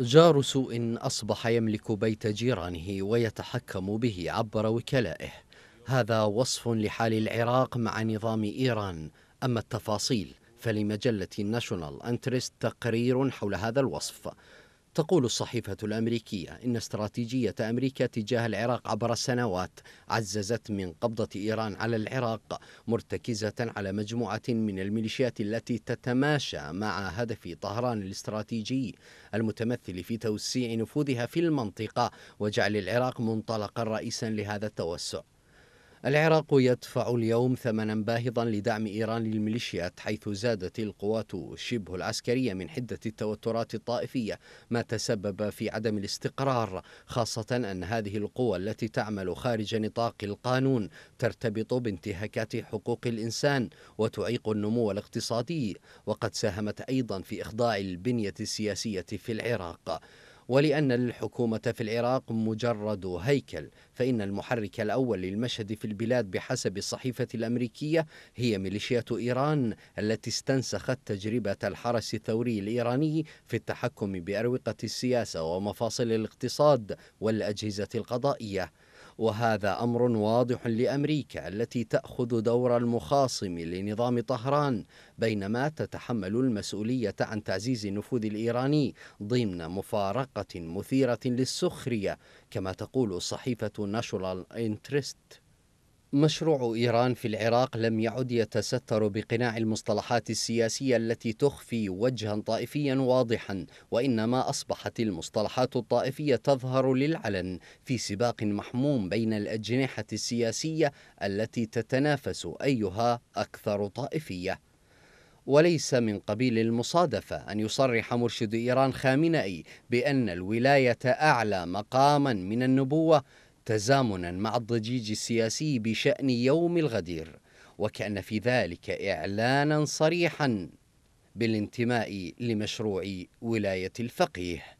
جار سوء أصبح يملك بيت جيرانه ويتحكم به عبر وكلائه هذا وصف لحال العراق مع نظام إيران أما التفاصيل فلمجلة ناشونال أنترست تقرير حول هذا الوصف تقول الصحيفة الأمريكية إن استراتيجية أمريكا تجاه العراق عبر السنوات عززت من قبضة إيران على العراق مرتكزة على مجموعة من الميليشيات التي تتماشى مع هدف طهران الاستراتيجي المتمثل في توسيع نفوذها في المنطقة وجعل العراق منطلقا رئيسا لهذا التوسع العراق يدفع اليوم ثمنا باهظا لدعم إيران للميليشيات حيث زادت القوات شبه العسكرية من حدة التوترات الطائفية ما تسبب في عدم الاستقرار خاصة أن هذه القوى التي تعمل خارج نطاق القانون ترتبط بانتهاكات حقوق الإنسان وتعيق النمو الاقتصادي وقد ساهمت أيضا في إخضاع البنية السياسية في العراق ولأن الحكومة في العراق مجرد هيكل فإن المحرك الأول للمشهد في البلاد بحسب الصحيفة الأمريكية هي ميليشيا إيران التي استنسخت تجربة الحرس الثوري الإيراني في التحكم بأروقة السياسة ومفاصل الاقتصاد والأجهزة القضائية وهذا امر واضح لامريكا التي تاخذ دور المخاصم لنظام طهران بينما تتحمل المسؤوليه عن تعزيز النفوذ الايراني ضمن مفارقه مثيره للسخريه كما تقول صحيفه ناشونال انترست مشروع إيران في العراق لم يعد يتستر بقناع المصطلحات السياسية التي تخفي وجها طائفيا واضحا وإنما أصبحت المصطلحات الطائفية تظهر للعلن في سباق محموم بين الأجنحة السياسية التي تتنافس أيها أكثر طائفية وليس من قبيل المصادفة أن يصرح مرشد إيران خامنئي بأن الولاية أعلى مقاما من النبوة تزامنا مع الضجيج السياسي بشأن يوم الغدير وكأن في ذلك إعلانا صريحا بالانتماء لمشروع ولاية الفقيه